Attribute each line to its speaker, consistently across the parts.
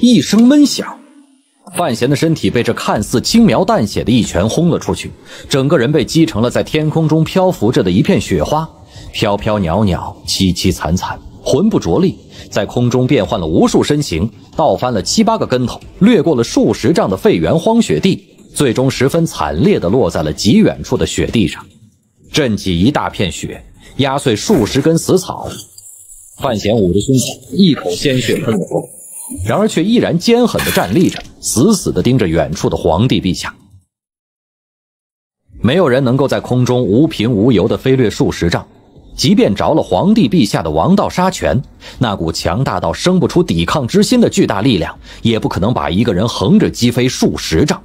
Speaker 1: 一声闷响，范闲的身体被这看似轻描淡写的一拳轰了出去，整个人被击成了在天空中漂浮着的一片雪花，飘飘袅袅，凄凄惨惨，魂不着力，在空中变换了无数身形，倒翻了七八个跟头，掠过了数十丈的废园荒雪地，最终十分惨烈的落在了极远处的雪地上，震起一大片雪，压碎数十根死草。范闲捂着胸口，一口鲜血喷出。然而，却依然坚狠地站立着，死死地盯着远处的皇帝陛下。没有人能够在空中无凭无由地飞掠数十丈，即便着了皇帝陛下的王道杀拳，那股强大到生不出抵抗之心的巨大力量，也不可能把一个人横着击飞数十丈，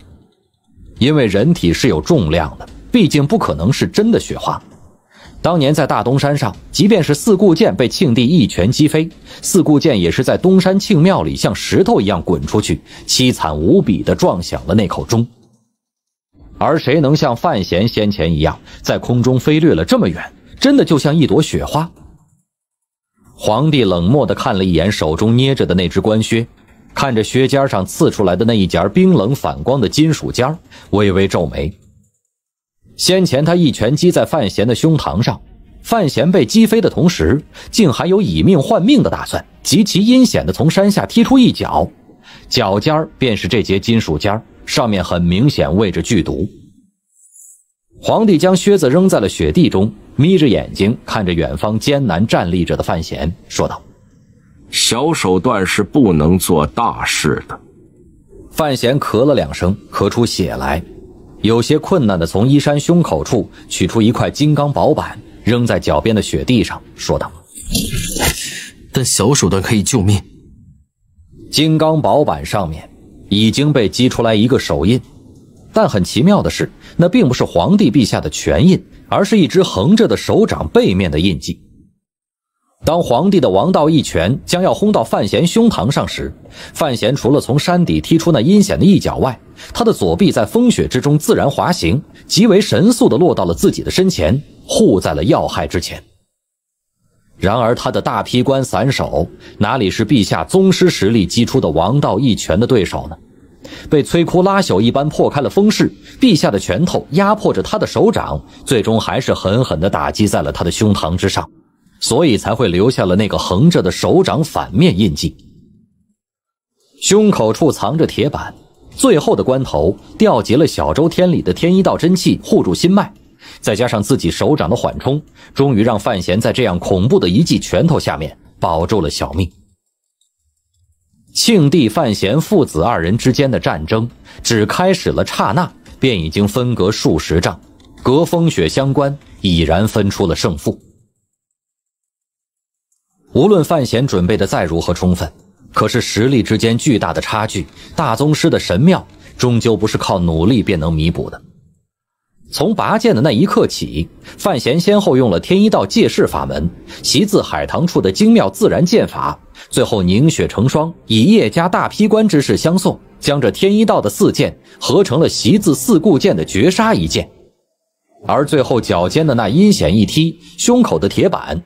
Speaker 1: 因为人体是有重量的，毕竟不可能是真的雪花。当年在大东山上，即便是四顾剑被庆帝一拳击飞，四顾剑也是在东山庆庙里像石头一样滚出去，凄惨无比的撞响了那口钟。而谁能像范闲先前一样，在空中飞掠了这么远，真的就像一朵雪花？皇帝冷漠的看了一眼手中捏着的那只官靴，看着靴尖上刺出来的那一截冰冷反光的金属尖，微微皱眉。先前他一拳击在范闲的胸膛上，范闲被击飞的同时，竟还有以命换命的打算，极其阴险的从山下踢出一脚，脚尖便是这节金属尖上面很明显喂着剧毒。皇帝将靴子扔在了雪地中，眯着眼睛看着远方艰难站立着的范闲，说道：“小手段是不能做大事的。”范闲咳了两声，咳出血来。有些困难地从衣衫胸口处取出一块金刚薄板，扔在脚边的雪地上，说道：“但小手段可以救命。”金刚薄板上面已经被击出来一个手印，但很奇妙的是，那并不是皇帝陛下的拳印，而是一只横着的手掌背面的印记。当皇帝的王道一拳将要轰到范闲胸膛上时，范闲除了从山底踢出那阴险的一脚外，他的左臂在风雪之中自然滑行，极为神速的落到了自己的身前，护在了要害之前。然而，他的大劈关散手哪里是陛下宗师实力击出的王道一拳的对手呢？被摧枯拉朽一般破开了风势，陛下的拳头压迫着他的手掌，最终还是狠狠的打击在了他的胸膛之上，所以才会留下了那个横着的手掌反面印记。胸口处藏着铁板。最后的关头，调集了小周天里的天一道真气护住心脉，再加上自己手掌的缓冲，终于让范闲在这样恐怖的一记拳头下面保住了小命。庆帝范闲父子二人之间的战争只开始了刹那，便已经分隔数十丈，隔风雪相关，已然分出了胜负。无论范闲准备的再如何充分。可是实力之间巨大的差距，大宗师的神妙终究不是靠努力便能弥补的。从拔剑的那一刻起，范闲先后用了天一道借势法门，习自海棠处的精妙自然剑法，最后凝血成霜，以叶家大劈关之势相送，将这天一道的四剑合成了习自四顾剑的绝杀一剑。而最后脚尖的那阴险一踢，胸口的铁板。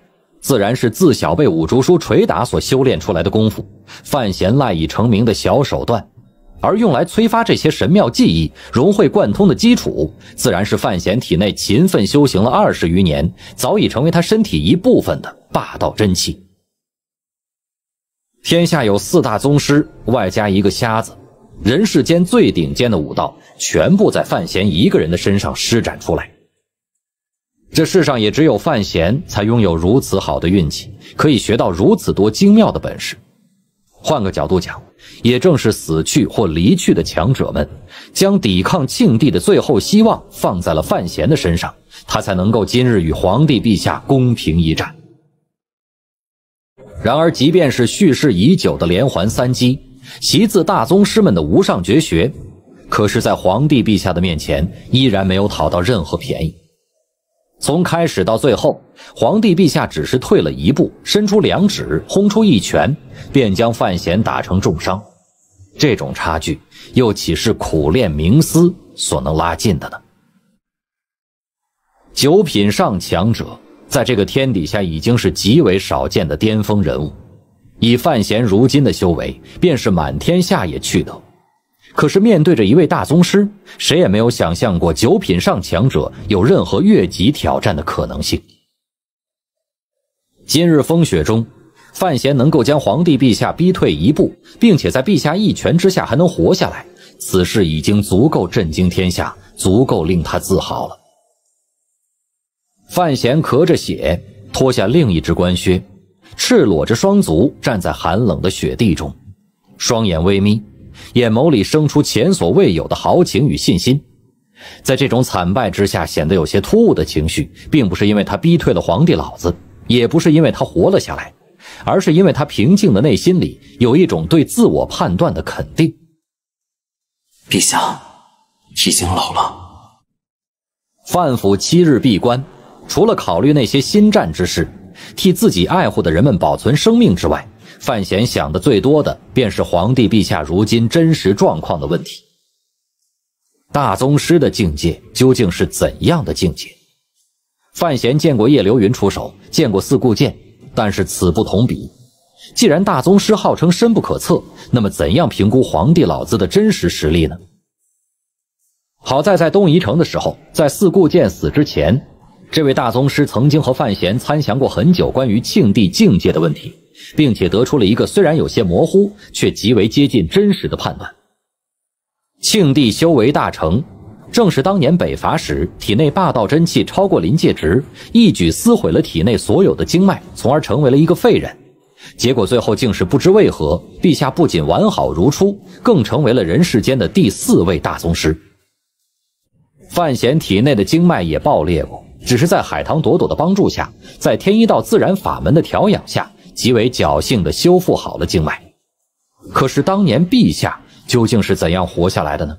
Speaker 1: 自然是自小被五竹叔捶打所修炼出来的功夫，范闲赖以成名的小手段，而用来催发这些神妙技艺融会贯通的基础，自然是范闲体内勤奋修行了二十余年，早已成为他身体一部分的霸道真气。天下有四大宗师，外加一个瞎子，人世间最顶尖的武道，全部在范闲一个人的身上施展出来。这世上也只有范闲才拥有如此好的运气，可以学到如此多精妙的本事。换个角度讲，也正是死去或离去的强者们，将抵抗庆帝的最后希望放在了范闲的身上，他才能够今日与皇帝陛下公平一战。然而，即便是蓄势已久的连环三击，习自大宗师们的无上绝学，可是，在皇帝陛下的面前，依然没有讨到任何便宜。从开始到最后，皇帝陛下只是退了一步，伸出两指，轰出一拳，便将范闲打成重伤。这种差距，又岂是苦练冥思所能拉近的呢？九品上强者，在这个天底下已经是极为少见的巅峰人物。以范闲如今的修为，便是满天下也去得。可是面对着一位大宗师，谁也没有想象过九品上强者有任何越级挑战的可能性。今日风雪中，范闲能够将皇帝陛下逼退一步，并且在陛下一拳之下还能活下来，此事已经足够震惊天下，足够令他自豪了。范闲咳着血，脱下另一只官靴，赤裸着双足站在寒冷的雪地中，双眼微眯。眼眸里生出前所未有的豪情与信心，在这种惨败之下显得有些突兀的情绪，并不是因为他逼退了皇帝老子，也不是因为他活了下来，而是因为他平静的内心里有一种对自我判断的肯定。陛下，已经老了。范府七日闭关，除了考虑那些新战之事，替自己爱护的人们保存生命之外。范闲想的最多的，便是皇帝陛下如今真实状况的问题。大宗师的境界究竟是怎样的境界？范闲见过叶流云出手，见过四顾剑，但是此不同彼。既然大宗师号称深不可测，那么怎样评估皇帝老子的真实实力呢？好在在东夷城的时候，在四顾剑死之前，这位大宗师曾经和范闲参详过很久关于庆帝境界的问题。并且得出了一个虽然有些模糊，却极为接近真实的判断。庆帝修为大成，正是当年北伐时，体内霸道真气超过临界值，一举撕毁了体内所有的经脉，从而成为了一个废人。结果最后竟是不知为何，陛下不仅完好如初，更成为了人世间的第四位大宗师。范闲体内的经脉也爆裂过，只是在海棠朵朵的帮助下，在天一道自然法门的调养下。极为侥幸地修复好了经脉，可是当年陛下究竟是怎样活下来的呢？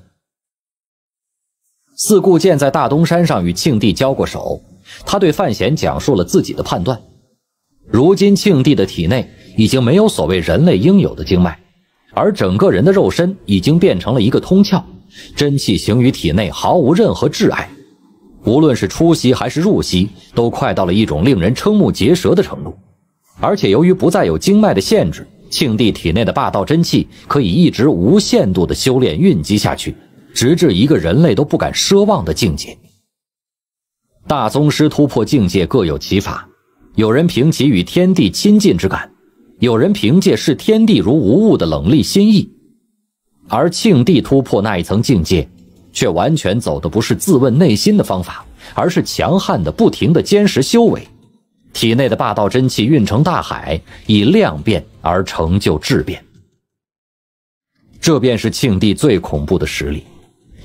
Speaker 1: 四顾剑在大东山上与庆帝交过手，他对范闲讲述了自己的判断。如今庆帝的体内已经没有所谓人类应有的经脉，而整个人的肉身已经变成了一个通窍，真气行于体内毫无任何挚碍，无论是出息还是入息，都快到了一种令人瞠目结舌的程度。而且由于不再有经脉的限制，庆帝体内的霸道真气可以一直无限度的修炼蕴积下去，直至一个人类都不敢奢望的境界。大宗师突破境界各有其法，有人凭其与天地亲近之感，有人凭借视天地如无物的冷厉心意，而庆帝突破那一层境界，却完全走的不是自问内心的方法，而是强悍的不停的坚实修为。体内的霸道真气运成大海，以量变而成就质变。这便是庆帝最恐怖的实力，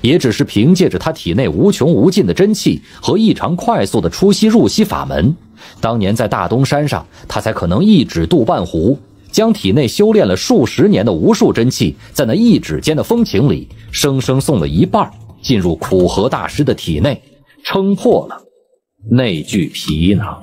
Speaker 1: 也只是凭借着他体内无穷无尽的真气和异常快速的出息入息法门。当年在大东山上，他才可能一指渡半湖，将体内修炼了数十年的无数真气，在那一指间的风情里，生生送了一半进入苦荷大师的体内，撑破了那具皮囊。